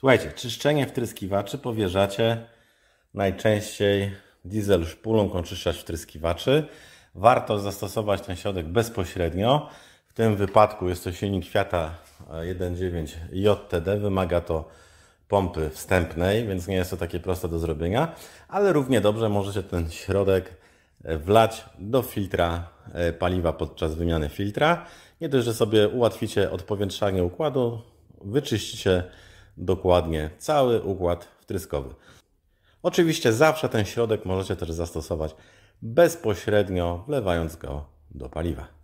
Słuchajcie, czyszczenie wtryskiwaczy powierzacie najczęściej diesel szpulą kończyszczacz wtryskiwaczy. Warto zastosować ten środek bezpośrednio. W tym wypadku jest to silnik Fiata 1.9 e, JTD. Wymaga to pompy wstępnej, więc nie jest to takie proste do zrobienia, ale równie dobrze możecie ten środek e, wlać do filtra e, paliwa podczas wymiany filtra. Nie dość, że sobie ułatwicie odpowietrzanie układu, wyczyścicie dokładnie cały układ wtryskowy. Oczywiście zawsze ten środek możecie też zastosować bezpośrednio wlewając go do paliwa.